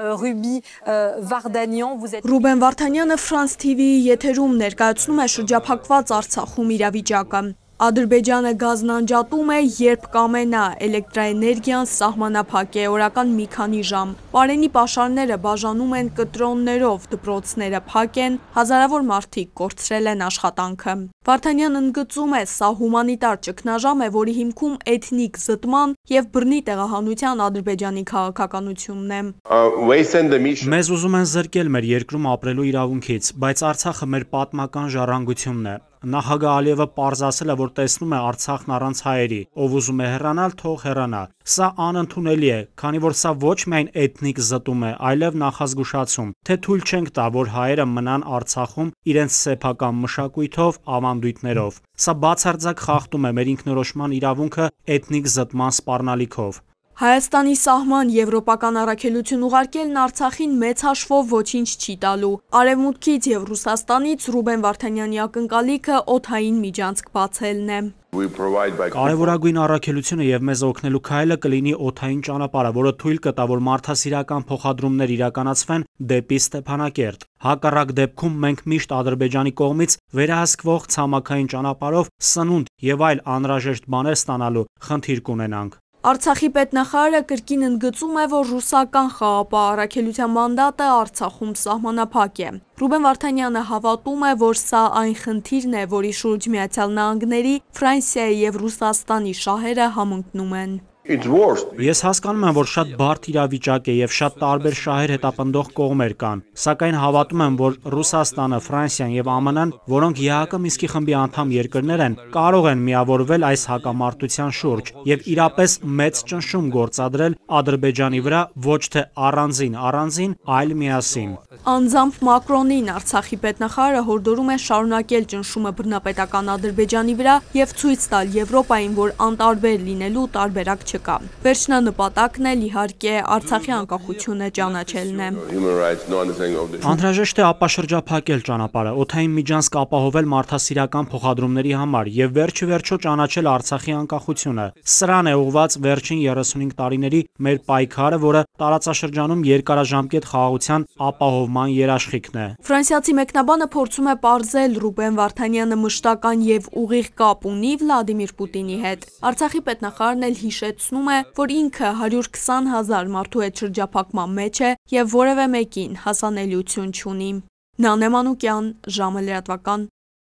Ռուբի Վարդանյան, vous êtes Ռուբեն Վարդանյանը France TV-ի եթերում ներկայացնում է շրջափակված Արցախում իրավիճակը։ Ադրբեջանը գազն անջատում է, երբ կամենա, էլեկտրաէներգիան սահմանափակ է օրական մի քանի ժամ։ Պարենի պաշարները բաժանում են կտրոններով, դպրոցները փակ են, հազարավոր մարդիկ կորցրել են աշխատանքը։ Վարդանյան ընդգծում է, սա հումանիտար ճգնաժամ է, որի հիմքում էթնիկ զտման եւ բռնի տեղահանության Ադրբեջանի քաղաքականությունն է։ Մեզ ուզում են զրկել մեր երկրում ապրելու իրավունքից, բայց Արցախը մեր պատմական ժառանգությունն է։ Նախագահ Ալիևը པարզ ասել է, որ տեսնում է Արցախն առանց հայերի, ով ուզում է հեռանալ, թող հեռանա։ Սա անընդունելի է, քանի որ սա ոչ միայն էթնիկ զտում է, այլև նախազգուշացում, թե թույլ չենք տա, որ հայերը մնան Արցախում իրենց սեփական մշակույթով, ավանդույթներով։ Սա բացարձակ խախտում է մեր ինքնորոշման իրավունքը էթնիկ զտման սպառնալիքով։ Հայաստանի սահման եվրոպական առաքելություն ուղարկելն Արցախին մեծ հաշվով ոչինչ չի տալու։ Արևմուտքից եւ Ռուսաստանից Ռուբեն Վարդանյանի ակնկալիքը օթային միջանցք բացելն է։ Կարևորագույն առաքելությունը եւ մեզ օգնելու քայլը կլինի օթային ճանապարհը, որը թույլ կտա, որ մարդասիրական փոխադրումներ իրականացվեն դեպի Ստեփանակերտ։ Հակառակ դեպքում մենք միշտ Ադրբեջանի կողմից վերահսկվող ցամաքային ճանապարհով սնունդ եւ այլ անհրաժեշտ բաներ ստանալու խնդիր կունենանք։ Արցախի պետնախարարը կրկին ընդգծում է, որ ռուսական խաղապահ առաքելության մանդատը Արցախում սահմանափակ է։ Ռուբեն Վարդանյանը հավատում է, որ սա այն խնդիրն է, որի շուրջ Միացյալ Նահանգների, Ֆրանսիայի եւ Ռուսաստանի շահերը համընկնում են։ Ես հասկանում եմ, որ շատ բարդ իրավիճակ է եւ շատ տարբեր շահեր հետապնդող կողմեր կան, սակայն հավատում եմ, որ Ռուսաստանը, Ֆրանսիան եւ ԱՄՆ-ն, որոնք ԵԱՀԿ Միսկի խմբի անդամ երկրներ են, կարող են միավորվել այս հակամարտության շուրջ եւ իրապես մեծ ճնշում գործադրել Ադրբեջանի վրա ոչ թե առանձին առանձին, այլ միասին։ Անձամբ Մակրոնին Արցախի պետնախարարը հորդորում է շարունակել ճնշումը բռնապետական Ադրբեջանի վրա եւ ցույց տալ Եվրոպային, որ անտարբեր լինելու տարբերակ չկա։ Վերջնանպատակն էլ իհարկե Արցախի անկախությունը ճանաչելն է։ Անհրաժեշտ է ապաշրջափակել ճանապարհը, օթային միջանցք ապահովել մարդասիրական փոխադրումների համար եւ վերջիվերջո ճանաչել Արցախի անկախությունը։ Սրան է ուղված վերջին 35 տարիների մեր պայքարը, որը տարածաշրջանում երկարաժամկետ խաղաղության ապահովման երաշխիքն է։ Ֆրանսիացի մեկնաբանը փորձում է ողջել Ռուբեն Վարդանյանը մշտական եւ ուղիղ կապ ունի Վլադիմիր Պուտինի հետ։ Արցախի պետնախարարն էլ հիշեց հիշեցնում է, որ ինքը 120 հազար մարդու հետ շրջապակման մեջ է և որև է մեկին հասանելություն չունի։ Նա նեմանուկյան, ժամը լրատվական